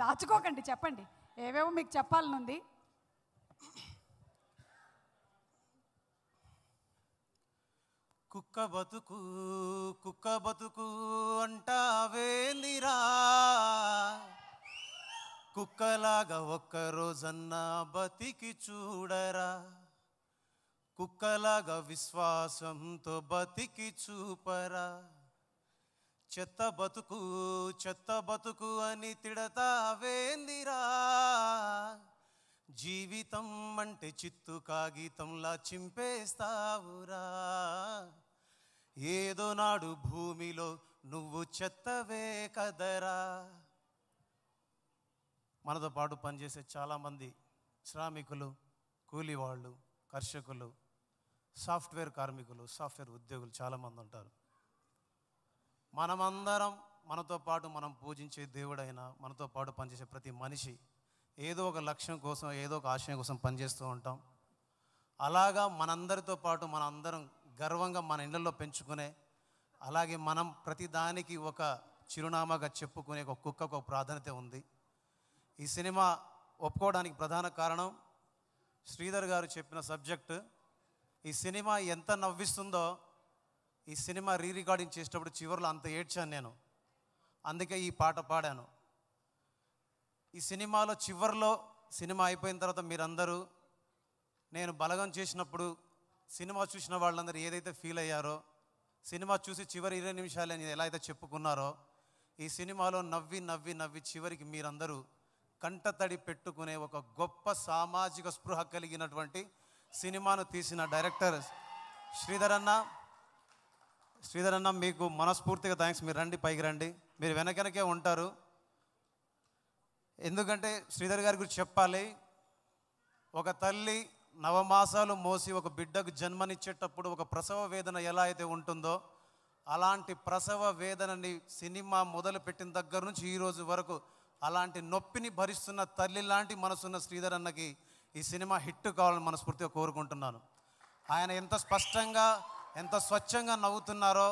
దాచుకోకండి చెప్పండి ఏవేవో మీకు చెప్పాలనుంది కుక్క బతుకు కుక్క బతుకు అంటావేందిరా కుక్కలాగా ఒక్క రోజన్నా బతికి చూడరా కుక్కలాగా విశ్వాసంతో బతికి చూపరా చెత్త బతుకు చెత్త బతుకు అని తిడతావేందిరా జీవితం అంటే చిత్తు కాగితంలా చింపేస్తావురా ఏదో నాడు భూమిలో నువ్వు చెత్తవే కదరా మనతో పాటు పనిచేసే చాలామంది శ్రామికులు కూలివాళ్ళు కర్షకులు సాఫ్ట్వేర్ కార్మికులు సాఫ్ట్వేర్ ఉద్యోగులు చాలామంది ఉంటారు మనమందరం మనతో పాటు మనం పూజించే దేవుడైనా మనతో పాటు పనిచేసే ప్రతి మనిషి ఏదో ఒక లక్ష్యం కోసం ఏదో ఒక ఆశయం కోసం పనిచేస్తూ ఉంటాం అలాగా మనందరితో పాటు మన అందరం గర్వంగా మన ఇళ్ళల్లో పెంచుకునే అలాగే మనం ప్రతిదానికి ఒక చిరునామాగా చెప్పుకునే ఒక కుక్క ఒక ప్రాధాన్యత ఉంది ఈ సినిమా ఒప్పుకోవడానికి ప్రధాన కారణం శ్రీధర్ గారు చెప్పిన సబ్జెక్టు ఈ సినిమా ఎంత నవ్విస్తుందో ఈ సినిమా రీ రికార్డింగ్ చేసేటప్పుడు చివరిలో అంత ఏడ్చాను నేను అందుకే ఈ పాట పాడాను ఈ సినిమాలో చివరిలో సినిమా అయిపోయిన తర్వాత మీరందరూ నేను బలగం చేసినప్పుడు సినిమా చూసిన వాళ్ళందరూ ఏదైతే ఫీల్ అయ్యారో సినిమా చూసి చివరి ఇరవై నిమిషాలు అని ఎలా అయితే చెప్పుకున్నారో ఈ సినిమాలో నవ్వి నవ్వి నవ్వి చివరికి మీరందరూ కంటతడి పెట్టుకునే ఒక గొప్ప సామాజిక స్పృహ కలిగినటువంటి సినిమాను తీసిన డైరెక్టర్ శ్రీధరన్న శ్రీధర్ అన్న మీకు మనస్ఫూర్తిగా థ్యాంక్స్ మీరు రండి పైకి రండి మీరు వెనకనకే ఉంటారు ఎందుకంటే శ్రీధర్ గారి గురించి చెప్పాలి ఒక తల్లి నవమాసాలు మోసి ఒక బిడ్డకు జన్మనిచ్చేటప్పుడు ఒక ప్రసవ వేదన ఎలా అయితే ఉంటుందో అలాంటి ప్రసవ వేదనని సినిమా మొదలుపెట్టిన దగ్గర నుంచి ఈరోజు వరకు అలాంటి నొప్పిని భరిస్తున్న తల్లి లాంటి మనసున్న శ్రీధర్ అన్నకి ఈ సినిమా హిట్ కావాలని మనస్ఫూర్తిగా కోరుకుంటున్నాను ఆయన ఎంత స్పష్టంగా ఎంత స్వచ్ఛంగా నవ్వుతున్నారో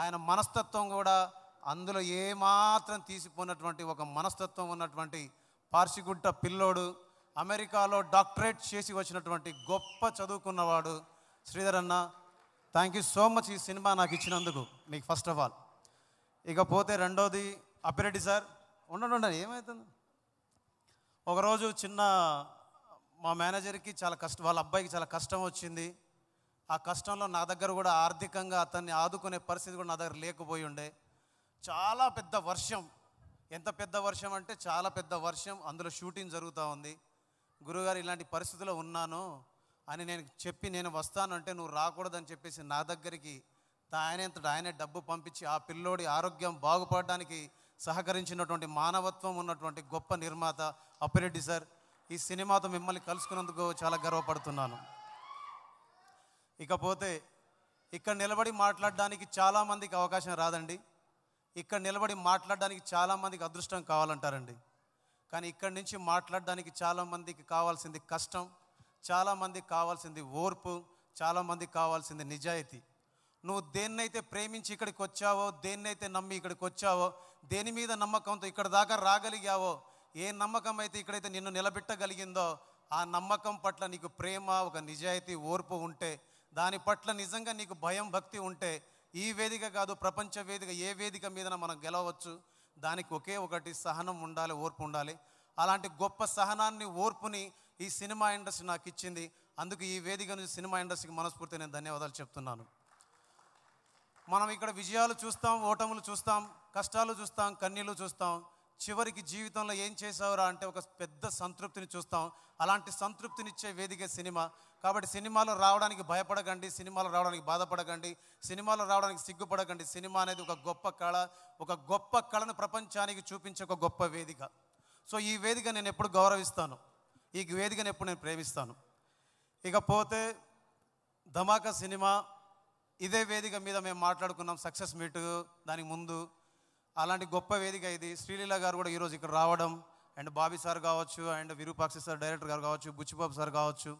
ఆయన మనస్తత్వం కూడా అందులో ఏమాత్రం తీసిపోయినటువంటి ఒక మనస్తత్వం ఉన్నటువంటి పార్సిగుట్ట పిల్లోడు అమెరికాలో డాక్టరేట్ చేసి వచ్చినటువంటి గొప్ప చదువుకున్నవాడు శ్రీధర్ అన్న థ్యాంక్ యూ సో మచ్ ఈ సినిమా నాకు ఇచ్చినందుకు మీకు ఫస్ట్ ఆఫ్ ఆల్ ఇకపోతే రెండోది అప్పిరెడ్డి సార్ ఉండండి ఉండండి ఏమవుతుంది ఒకరోజు చిన్న మా మేనేజర్కి చాలా కష్టం వాళ్ళ అబ్బాయికి చాలా కష్టం వచ్చింది ఆ కష్టంలో నా దగ్గర కూడా ఆర్థికంగా అతన్ని ఆదుకునే పరిస్థితి కూడా నా దగ్గర లేకపోయి ఉండే చాలా పెద్ద వర్షం ఎంత పెద్ద వర్షం అంటే చాలా పెద్ద వర్షం అందులో షూటింగ్ జరుగుతూ ఉంది గురుగారు ఇలాంటి పరిస్థితిలో ఉన్నాను అని నేను చెప్పి నేను వస్తాను అంటే నువ్వు రాకూడదని చెప్పేసి నా దగ్గరికి ఆయనంతటా ఆయనే డబ్బు పంపించి ఆ పిల్లోడి ఆరోగ్యం బాగుపడడానికి సహకరించినటువంటి మానవత్వం ఉన్నటువంటి గొప్ప నిర్మాత అప్పిరెడ్డి సార్ ఈ సినిమాతో మిమ్మల్ని కలుసుకున్నందుకు చాలా గర్వపడుతున్నాను ఇకపోతే ఇక్కడ నిలబడి మాట్లాడడానికి చాలామందికి అవకాశం రాదండి ఇక్కడ నిలబడి మాట్లాడడానికి చాలామందికి అదృష్టం కావాలంటారండి కానీ ఇక్కడి నుంచి మాట్లాడడానికి చాలామందికి కావాల్సింది కష్టం చాలామందికి కావాల్సింది ఓర్పు చాలామందికి కావాల్సింది నిజాయితీ నువ్వు దేన్నైతే ప్రేమించి ఇక్కడికి వచ్చావో దేన్నైతే నమ్మి ఇక్కడికి వచ్చావో దేని మీద నమ్మకంతో ఇక్కడ దాకా రాగలిగావో ఏ నమ్మకం అయితే ఇక్కడైతే నిన్ను నిలబెట్టగలిగిందో ఆ నమ్మకం పట్ల నీకు ప్రేమ ఒక నిజాయితీ ఓర్పు ఉంటే దాని పట్ల నిజంగా నీకు భయం భక్తి ఉంటే ఈ వేదిక కాదు ప్రపంచ వేదిక ఏ వేదిక మీద మనం గెలవచ్చు దానికి ఒకే ఒకటి సహనం ఉండాలి ఓర్పు ఉండాలి అలాంటి గొప్ప సహనాన్ని ఓర్పుని ఈ సినిమా ఇండస్ట్రీ నాకు ఇచ్చింది అందుకు ఈ వేదిక నుంచి సినిమా ఇండస్ట్రీకి మనస్ఫూర్తి నేను ధన్యవాదాలు చెప్తున్నాను మనం ఇక్కడ విజయాలు చూస్తాం ఓటములు చూస్తాం కష్టాలు చూస్తాం కన్నీళ్ళు చూస్తాం చివరికి జీవితంలో ఏం చేసావురా అంటే ఒక పెద్ద సంతృప్తిని చూస్తాం అలాంటి సంతృప్తినిచ్చే వేదిక సినిమా కాబట్టి సినిమాలో రావడానికి భయపడకండి సినిమాలో రావడానికి బాధపడకండి సినిమాలో రావడానికి సిగ్గుపడకండి సినిమా అనేది ఒక గొప్ప కళ ఒక గొప్ప కళను ప్రపంచానికి చూపించే ఒక గొప్ప వేదిక సో ఈ వేదిక నేను ఎప్పుడు గౌరవిస్తాను ఈ వేదికను ఎప్పుడు నేను ప్రేమిస్తాను ఇకపోతే ధమాకా సినిమా ఇదే వేదిక మీద మేము మాట్లాడుకున్నాం సక్సెస్ మీట్ దానికి ముందు అలాంటి గొప్ప వేదిక ఇది శ్రీలీల గారు కూడా ఈరోజు ఇక్కడ రావడం అండ్ బాబీ సార్ కావచ్చు అండ్ విరూపాక్షి సార్ డైరెక్టర్ గారు కావచ్చు బుచ్చిబాబు సార్ కావచ్చు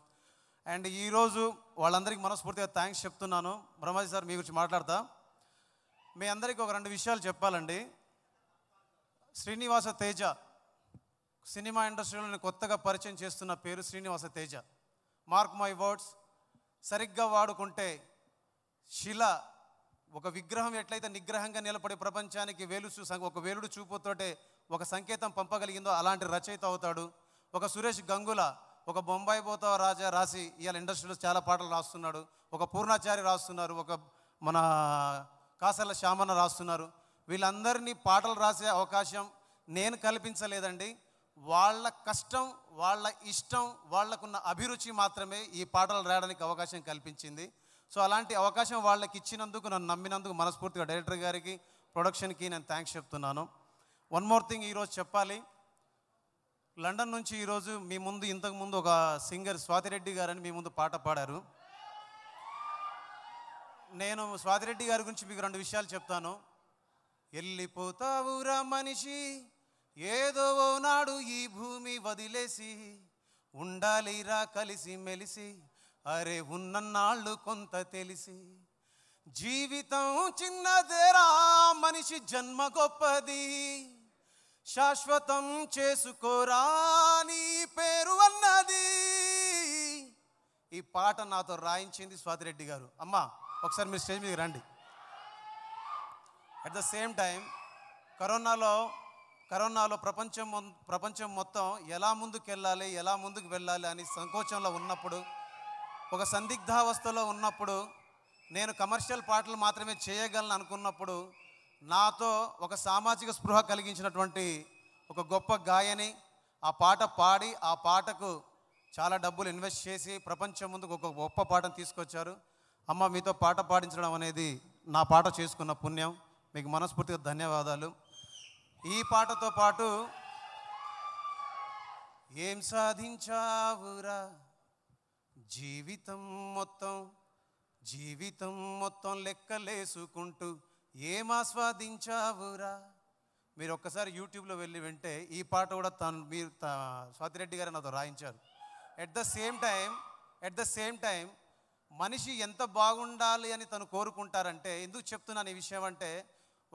అండ్ ఈరోజు వాళ్ళందరికీ మనస్ఫూర్తిగా థ్యాంక్స్ చెప్తున్నాను బ్రహ్మాజీ సార్ మీ గురించి మాట్లాడతా మీ అందరికీ ఒక రెండు విషయాలు చెప్పాలండి శ్రీనివాస తేజ సినిమా ఇండస్ట్రీలో కొత్తగా పరిచయం చేస్తున్న పేరు Srinivasa Teja mark my words సరిగ్గా వాడుకుంటే శిల ఒక విగ్రహం ఎట్లయితే నిగ్రహంగా నిలబడే ప్రపంచానికి వేలు ఒక వేలుడు చూపుతోటే ఒక సంకేతం పంపగలిగిందో అలాంటి రచయిత అవుతాడు ఒక సురేష్ గంగుల ఒక బొంబాయి పోతావు రాజా రాసి ఇవాళ ఇండస్ట్రీలో చాలా పాటలు రాస్తున్నాడు ఒక పూర్ణాచారి రాస్తున్నారు ఒక మన కాసల శ్యామన్న రాస్తున్నారు వీళ్ళందరినీ పాటలు రాసే అవకాశం నేను కల్పించలేదండి వాళ్ళ కష్టం వాళ్ళ ఇష్టం వాళ్ళకున్న అభిరుచి మాత్రమే ఈ పాటలు రాయడానికి అవకాశం కల్పించింది సో అలాంటి అవకాశం వాళ్ళకి ఇచ్చినందుకు నన్ను నమ్మినందుకు మనస్ఫూర్తిగా డైరెక్టర్ గారికి ప్రొడక్షన్కి నేను థ్యాంక్స్ చెప్తున్నాను వన్ మోర్ థింగ్ ఈరోజు చెప్పాలి లండన్ నుంచి ఈరోజు మీ ముందు ఇంతకుముందు ఒక సింగర్ స్వాతిరెడ్డి గారని మీ ముందు పాట పాడారు నేను స్వాతిరెడ్డి గారి గురించి మీకు రెండు విషయాలు చెప్తాను వెళ్ళిపోతావురా మనిషి ఏదో నాడు ఈ భూమి వదిలేసి ఉండాలిరా కలిసి మెలిసి అరే ఉన్నన్నాళ్ళు కొంత తెలిసి జీవితం చిన్నదేరా మనిషి జన్మ గొప్పది శాశ్వతం చేసుకోరా నీ పేరు అన్నది ఈ పాట నాతో రాయించింది స్వాతిరెడ్డి గారు అమ్మా ఒకసారి మీరు స్టేజ్ మీద రండి అట్ ద సేమ్ టైం కరోనాలో కరోనాలో ప్రపంచం ప్రపంచం మొత్తం ఎలా ముందుకు వెళ్ళాలి ఎలా ముందుకు వెళ్ళాలి అని సంకోచంలో ఉన్నప్పుడు ఒక సందిగ్ధావస్థలో ఉన్నప్పుడు నేను కమర్షియల్ పాటలు మాత్రమే చేయగలను అనుకున్నప్పుడు నాతో ఒక సామాజిక స్పృహ కలిగించినటువంటి ఒక గొప్ప గాయని ఆ పాట పాడి ఆ పాటకు చాలా డబ్బులు ఇన్వెస్ట్ చేసి ప్రపంచం ముందుకు ఒక గొప్ప పాటను తీసుకొచ్చారు అమ్మ మీతో పాట పాడించడం అనేది నా పాట చేసుకున్న పుణ్యం మీకు మనస్ఫూర్తిగా ధన్యవాదాలు ఈ పాటతో పాటు ఏం సాధించావురా జీవితం మొత్తం జీవితం మొత్తం లెక్కలేసుకుంటూ ఏం ఆస్వాదించావురా మీరు ఒక్కసారి యూట్యూబ్లో వెళ్ళి వింటే ఈ పాట కూడా తను మీరు స్వాతిరెడ్డి గారు నాతో రాయించారు at the same time at the same time మనిషి ఎంత బాగుండాలి అని తను కోరుకుంటారంటే ఎందుకు చెప్తున్నాను ఈ విషయం అంటే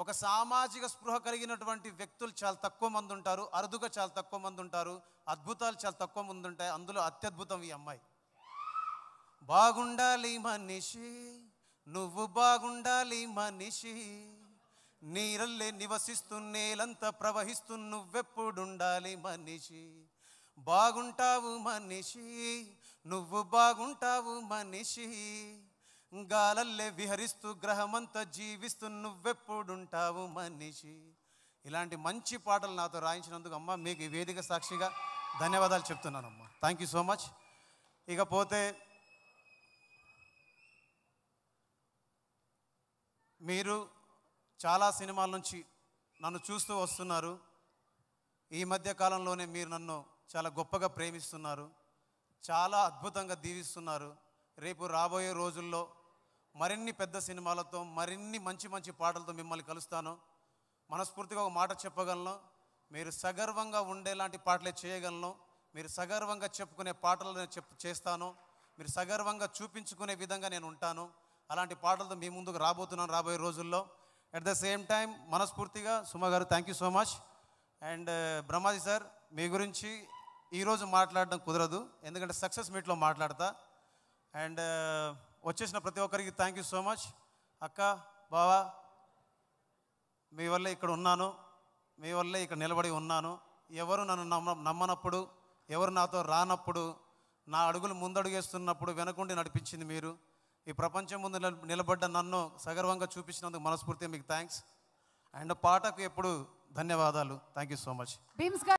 ఒక సామాజిక స్పృహ కలిగినటువంటి వ్యక్తులు చాలా తక్కువ మంది ఉంటారు అరుదుగా చాలా తక్కువ మంది ఉంటారు అద్భుతాలు చాలా తక్కువ మంది ఉంటాయి అందులో అత్యద్భుతం ఈ అమ్మాయి బాగుండాలి మనిషి నువ్వు బాగుండాలి మనిషి నీరల్లే నివసిస్తూ నేలంతా ప్రవహిస్తూ నువ్వెప్పుడుండాలి మనిషి బాగుంటావు మనిషి నువ్వు బాగుంటావు మనిషి గాలల్లే విహరిస్తూ గ్రహమంతా జీవిస్తూ నువ్వెప్పుడుంటావు మనిషి ఇలాంటి మంచి పాటలు నాతో రాయించినందుకు అమ్మ మీకు వేదిక సాక్షిగా ధన్యవాదాలు చెప్తున్నానమ్మా థ్యాంక్ యూ సో మచ్ ఇకపోతే మీరు చాలా సినిమాల నుంచి నన్ను చూస్తూ వస్తున్నారు ఈ మధ్య కాలంలోనే మీరు నన్ను చాలా గొప్పగా ప్రేమిస్తున్నారు చాలా అద్భుతంగా దీవిస్తున్నారు రేపు రాబోయే రోజుల్లో మరిన్ని పెద్ద సినిమాలతో మరిన్ని మంచి మంచి పాటలతో మిమ్మల్ని కలుస్తాను మనస్ఫూర్తిగా ఒక మాట చెప్పగలను మీరు సగర్వంగా ఉండేలాంటి పాటలే చేయగలను మీరు సగర్వంగా చెప్పుకునే పాటలు నేను చెప్ చేస్తాను మీరు సగర్వంగా చూపించుకునే విధంగా నేను ఉంటాను అలాంటి పాటలతో మీ ముందుకు రాబోతున్నాను రాబోయే రోజుల్లో అట్ ద సేమ్ టైం మనస్ఫూర్తిగా సుమ గారు thank you so much and Brahmaji sir మీ గురించి ఈరోజు మాట్లాడడం కుదరదు ఎందుకంటే సక్సెస్ మీట్లో మాట్లాడతా అండ్ uh, వచ్చేసిన ప్రతి ఒక్కరికి థ్యాంక్ యూ సో మచ్ అక్క బావా మీ వల్లే ఇక్కడ ఉన్నాను మీ వల్లే ఇక్కడ నిలబడి ఉన్నాను ఎవరు నన్ను నమ్మ నమ్మనప్పుడు ఎవరు నాతో రానప్పుడు నా అడుగులు ముందడుగేస్తున్నప్పుడు వెనకుండి నడిపించింది మీరు ఈ ప్రపంచం ముందు నిలబడ్డ నన్ను సగర్వంగా చూపించినందుకు మనస్ఫూర్తిగా మీకు థ్యాంక్స్ అండ్ పాటకు ఎప్పుడు ధన్యవాదాలు థ్యాంక్ యూ సో మచ్